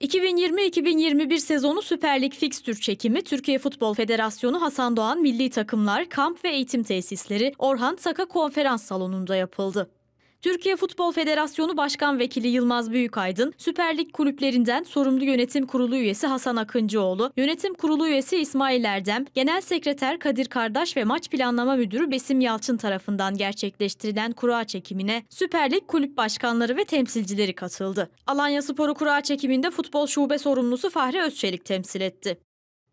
2020-2021 sezonu Süper Lig fikstür çekimi Türkiye Futbol Federasyonu Hasan Doğan Milli Takımlar Kamp ve Eğitim Tesisleri Orhan Saka Konferans Salonu'nda yapıldı. Türkiye Futbol Federasyonu Başkan Vekili Yılmaz Büyükaydın, Süper Lig kulüplerinden sorumlu yönetim kurulu üyesi Hasan Akıncıoğlu, yönetim kurulu üyesi İsmail Erdem, Genel Sekreter Kadir Kardaş ve Maç Planlama Müdürü Besim Yalçın tarafından gerçekleştirilen kura çekimine Süper Lig kulüp başkanları ve temsilcileri katıldı. Alanya Sporu kura çekiminde futbol şube sorumlusu Fahri Özçelik temsil etti.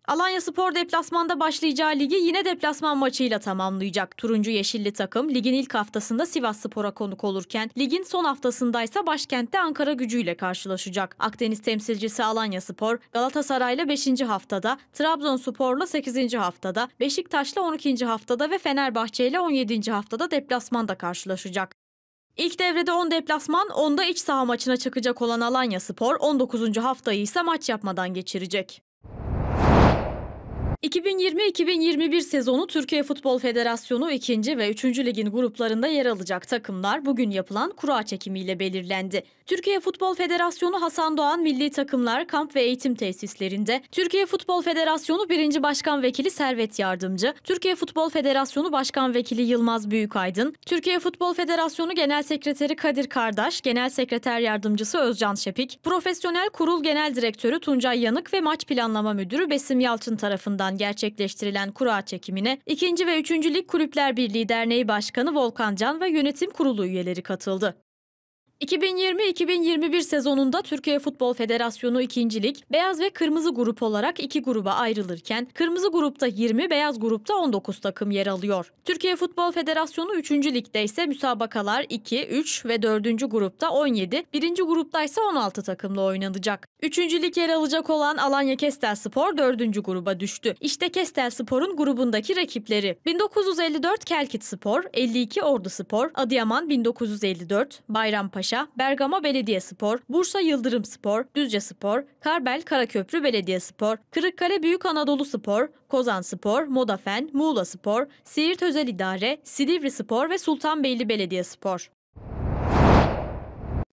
Alanya Spor deplasmanda başlayacağı ligi yine deplasman maçıyla tamamlayacak. Turuncu Yeşilli takım ligin ilk haftasında Sivas Spor'a konuk olurken ligin son haftasında ise başkentte Ankara gücüyle karşılaşacak. Akdeniz temsilcisi Alanya Spor Galatasaray'la 5. haftada, Trabzonspor'la 8. haftada, Beşiktaş'la 12. haftada ve Fenerbahçe'yle 17. haftada deplasmanda karşılaşacak. İlk devrede 10 deplasman, 10'da iç saha maçına çıkacak olan Alanya Spor 19. haftayı ise maç yapmadan geçirecek. 2020-2021 sezonu Türkiye Futbol Federasyonu 2. ve 3. ligin gruplarında yer alacak takımlar bugün yapılan kura çekimiyle belirlendi. Türkiye Futbol Federasyonu Hasan Doğan Milli Takımlar Kamp ve Eğitim Tesislerinde, Türkiye Futbol Federasyonu 1. Başkan Vekili Servet Yardımcı, Türkiye Futbol Federasyonu Başkan Vekili Yılmaz Büyükaydın, Türkiye Futbol Federasyonu Genel Sekreteri Kadir Kardaş, Genel Sekreter Yardımcısı Özcan Şepik, Profesyonel Kurul Genel Direktörü Tuncay Yanık ve Maç Planlama Müdürü Besim Yalçın tarafından gerçekleştirilen kura çekimine 2. ve 3. Lig Kulüpler Birliği Derneği Başkanı Volkan Can ve yönetim kurulu üyeleri katıldı. 2020-2021 sezonunda Türkiye Futbol Federasyonu ikincilik beyaz ve kırmızı grup olarak iki gruba ayrılırken kırmızı grupta 20, beyaz grupta 19 takım yer alıyor. Türkiye Futbol Federasyonu 3. Lig'de ise müsabakalar 2, 3 ve 4. grupta 17, 1. grupta ise 16 takımla oynanacak. 3. Lig yer alacak olan Alanya Kestel Spor 4. gruba düştü. İşte Kestel Spor'un grubundaki rakipleri. 1954 Kelkit Spor, 52 Ordu Spor, Adıyaman 1954, Bayrampaşa Kasımpaşa, Bergama Spor, Bursa Yıldırım Spor, Düzce Spor, Karbel Karaköprü Belediye Spor, Kırıkkale Büyük Anadolu Spor, Kozan Spor, Modafen, Muğla Spor, Siirt Özel İdare, Silivri Spor ve Sultanbeyli Belediye Spor.